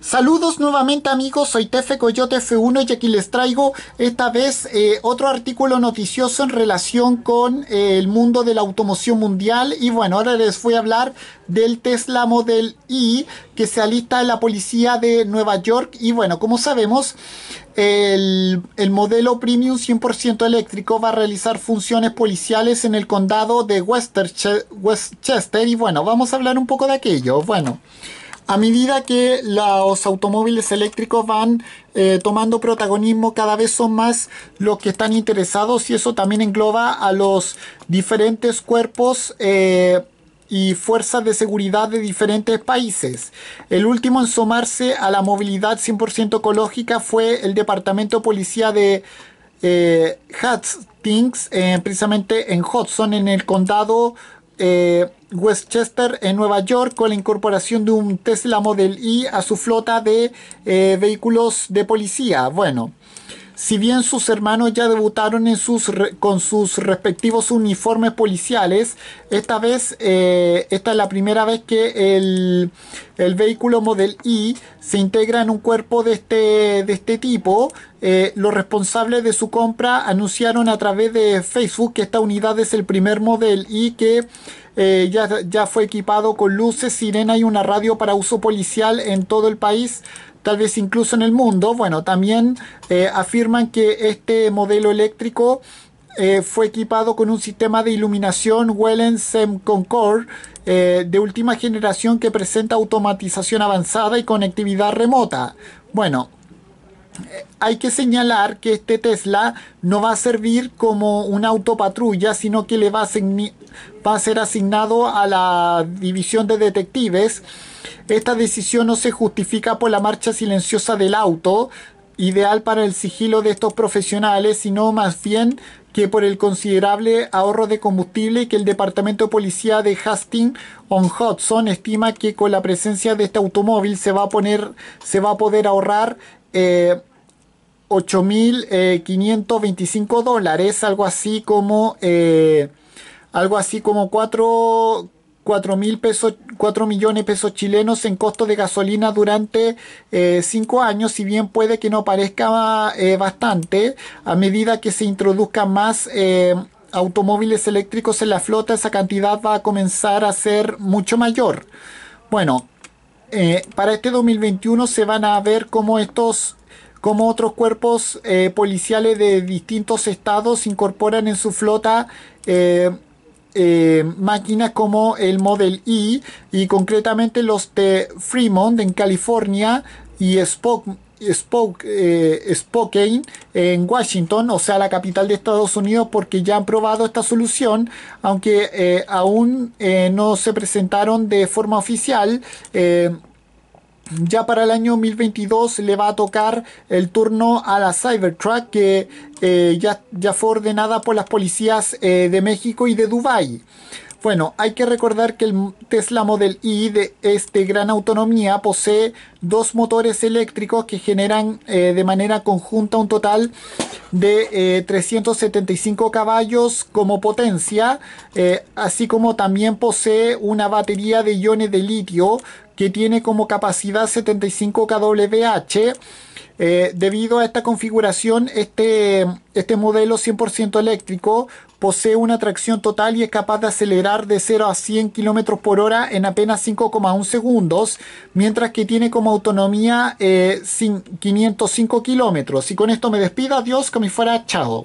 Saludos nuevamente amigos, soy Tefe Coyote F1 y aquí les traigo esta vez eh, otro artículo noticioso en relación con eh, el mundo de la automoción mundial y bueno, ahora les voy a hablar del Tesla Model I que se alista en la policía de Nueva York y bueno, como sabemos el, el, modelo premium 100% eléctrico va a realizar funciones policiales en el condado de Westchester y bueno, vamos a hablar un poco de aquello. Bueno, a medida que los automóviles eléctricos van eh, tomando protagonismo, cada vez son más los que están interesados y eso también engloba a los diferentes cuerpos eh, y fuerzas de seguridad de diferentes países. El último en sumarse a la movilidad 100% ecológica fue el Departamento Policía de eh, eh, precisamente en Hudson, en el condado eh, Westchester, en Nueva York, con la incorporación de un Tesla Model I e a su flota de eh, vehículos de policía. Bueno, si bien sus hermanos ya debutaron en sus con sus respectivos uniformes policiales, esta vez, eh, esta es la primera vez que el, vehículo Model I se integra en un cuerpo de este, de este tipo. Eh, los responsables de su compra anunciaron a través de Facebook que esta unidad es el primer Model I que eh, ya, ya fue equipado con luces, sirena y una radio para uso policial en todo el país tal vez incluso en el mundo, bueno, también eh, afirman que este modelo eléctrico eh, fue equipado con un sistema de iluminación Wellen Concord eh, de última generación que presenta automatización avanzada y conectividad remota. Bueno, hay que señalar que este Tesla no va a servir como una autopatrulla, sino que le va a, ser asignado a la división de detectives. Esta decisión no se justifica por la marcha silenciosa del auto, ideal para el sigilo de estos profesionales, sino más bien que por el considerable ahorro de combustible que el Departamento de Policía de Hastings on Hudson estima que con la presencia de este automóvil se va a poner se va a poder ahorrar eh, 8.525 eh, dólares, algo así como... Eh, algo así como 4, pesos, 4 millones de pesos chilenos en costo de gasolina durante 5 eh, años, si bien puede que no parezca bastante, a medida que se introduzcan más automóviles eléctricos en la flota, esa cantidad va a comenzar a ser mucho mayor. Bueno, para este 2021 se van a ver como estos como otros cuerpos eh, policiales de distintos estados incorporan en su flota eh, eh, máquinas como el Model E y concretamente los de Fremont en California y Spokane en Washington, o sea, la capital de Estados Unidos, porque ya han probado esta solución, aunque aún no se presentaron de forma oficial ya para el año 2022 le va a tocar el turno a la Cybertruck que eh, ya, ya, fue ordenada por las policías eh, de México y de Dubai. Bueno, hay que recordar que el Tesla Model I de este gran autonomía posee dos motores eléctricos que generan eh, de manera conjunta un total de 375 caballos como potencia, así como también posee una batería de iones de litio que tiene como capacidad 75 kWh. Eh, debido a esta configuración, este, este modelo 100% eléctrico posee una tracción total y es capaz de acelerar de 0 a 100 km por hora en apenas 5,1 segundos, mientras que tiene como autonomía eh, 505 km. Y con esto me despido, adiós, que me fuera, chao.